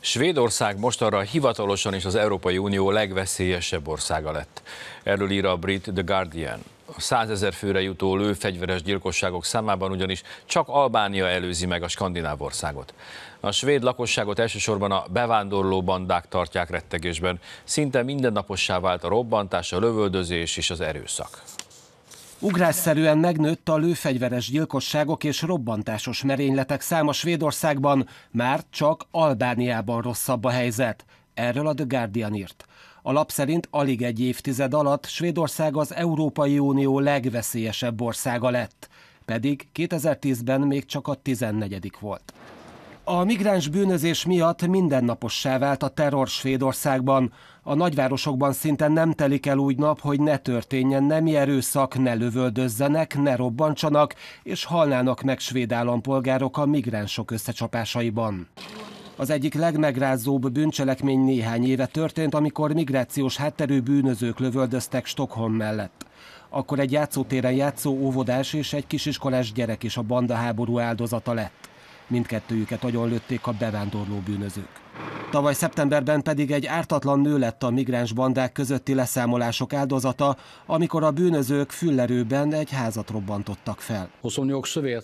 Svédország mostanra hivatalosan is az Európai Unió legveszélyesebb országa lett. Erről ír a brit The Guardian. A százezer főre jutó lőfegyveres gyilkosságok számában ugyanis csak Albánia előzi meg a skandináv országot. A svéd lakosságot elsősorban a bevándorló bandák tartják rettegésben. Szinte mindennapossá vált a robbantás, a lövöldözés és az erőszak. Ugrásszerűen megnőtt a lőfegyveres gyilkosságok és robbantásos merényletek száma Svédországban, már csak Albániában rosszabb a helyzet. Erről a The Guardian írt. A lap szerint alig egy évtized alatt Svédország az Európai Unió legveszélyesebb országa lett, pedig 2010-ben még csak a 14. volt. A migráns bűnözés miatt mindennapossá vált a terror Svédországban. A nagyvárosokban szinte nem telik el úgy nap, hogy ne történjen nemi erőszak, ne lövöldözzenek, ne robbantsanak, és halnának meg svéd állampolgárok a migránsok összecsapásaiban. Az egyik legmegrázóbb bűncselekmény néhány éve történt, amikor migrációs hátterű bűnözők lövöldöztek Stockholm mellett. Akkor egy játszótéren játszó óvodás és egy kisiskolás gyerek is a banda háború áldozata lett. Mindkettőjüket agyonlőtték a bevándorló bűnözők. Tavaly szeptemberben pedig egy ártatlan nő lett a migráns bandák közötti leszámolások áldozata, amikor a bűnözők füllerőben egy házat robbantottak fel.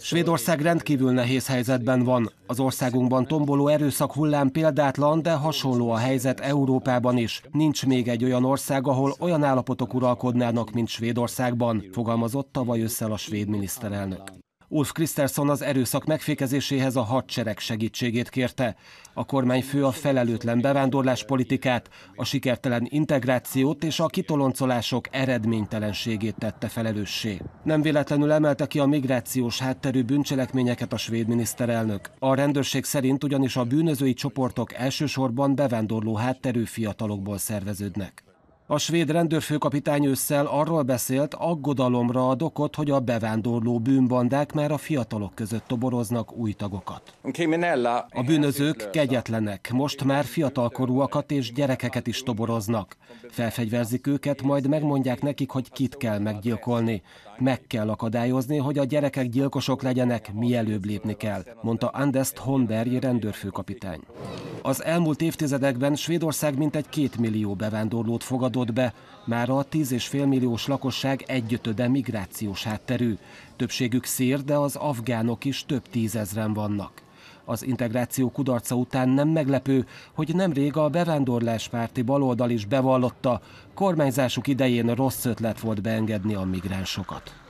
Svédország rendkívül nehéz helyzetben van. Az országunkban tomboló erőszak hullám példátlan, de hasonló a helyzet Európában is. Nincs még egy olyan ország, ahol olyan állapotok uralkodnának, mint Svédországban, fogalmazott tavaly összel a svéd miniszterelnök. Ulf Kristersson az erőszak megfékezéséhez a hadsereg segítségét kérte. A kormányfő a felelőtlen politikát, a sikertelen integrációt és a kitoloncolások eredménytelenségét tette felelőssé. Nem véletlenül emelte ki a migrációs hátterű bűncselekményeket a svéd miniszterelnök. A rendőrség szerint ugyanis a bűnözői csoportok elsősorban bevándorló hátterű fiatalokból szerveződnek. A svéd rendőrfőkapitány ősszel arról beszélt, aggodalomra ad okot, hogy a bevándorló bűnbandák már a fiatalok között toboroznak új tagokat. A bűnözők kegyetlenek, most már fiatalkorúakat és gyerekeket is toboroznak. Felfegyverzik őket, majd megmondják nekik, hogy kit kell meggyilkolni. Meg kell akadályozni, hogy a gyerekek gyilkosok legyenek, mielőbb lépni kell, mondta Andest Honberg rendőrfőkapitány. Az elmúlt évtizedekben Svédország mintegy két millió bevándorlót fogadott be, már a fél milliós lakosság egyötöde migrációs hátterű. Többségük szír, de az afgánok is több tízezren vannak. Az integráció kudarca után nem meglepő, hogy nemrég a bevándorláspárti baloldal is bevallotta, kormányzásuk idején rossz ötlet volt beengedni a migránsokat.